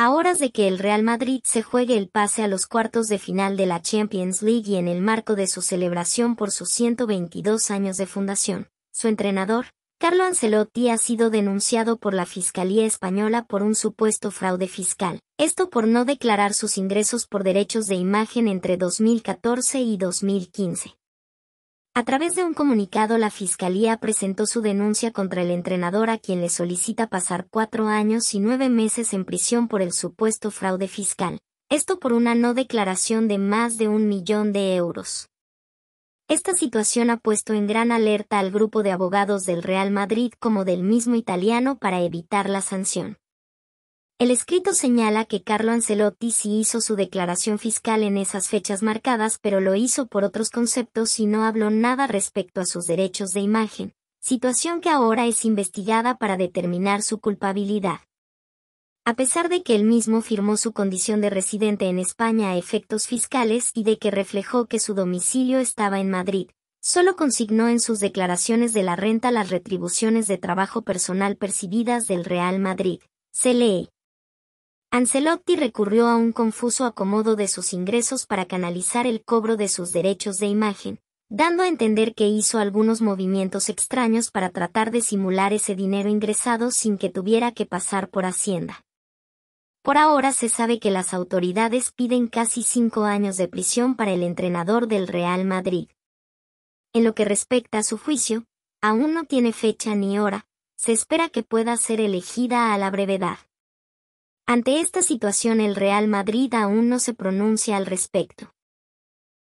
A horas de que el Real Madrid se juegue el pase a los cuartos de final de la Champions League y en el marco de su celebración por sus 122 años de fundación, su entrenador, Carlo Ancelotti ha sido denunciado por la Fiscalía Española por un supuesto fraude fiscal, esto por no declarar sus ingresos por derechos de imagen entre 2014 y 2015. A través de un comunicado la Fiscalía presentó su denuncia contra el entrenador a quien le solicita pasar cuatro años y nueve meses en prisión por el supuesto fraude fiscal, esto por una no declaración de más de un millón de euros. Esta situación ha puesto en gran alerta al grupo de abogados del Real Madrid como del mismo italiano para evitar la sanción. El escrito señala que Carlo Ancelotti sí hizo su declaración fiscal en esas fechas marcadas, pero lo hizo por otros conceptos y no habló nada respecto a sus derechos de imagen, situación que ahora es investigada para determinar su culpabilidad. A pesar de que él mismo firmó su condición de residente en España a efectos fiscales y de que reflejó que su domicilio estaba en Madrid, solo consignó en sus declaraciones de la renta las retribuciones de trabajo personal percibidas del Real Madrid. Se lee. Ancelotti recurrió a un confuso acomodo de sus ingresos para canalizar el cobro de sus derechos de imagen, dando a entender que hizo algunos movimientos extraños para tratar de simular ese dinero ingresado sin que tuviera que pasar por Hacienda. Por ahora se sabe que las autoridades piden casi cinco años de prisión para el entrenador del Real Madrid. En lo que respecta a su juicio, aún no tiene fecha ni hora, se espera que pueda ser elegida a la brevedad. Ante esta situación el Real Madrid aún no se pronuncia al respecto.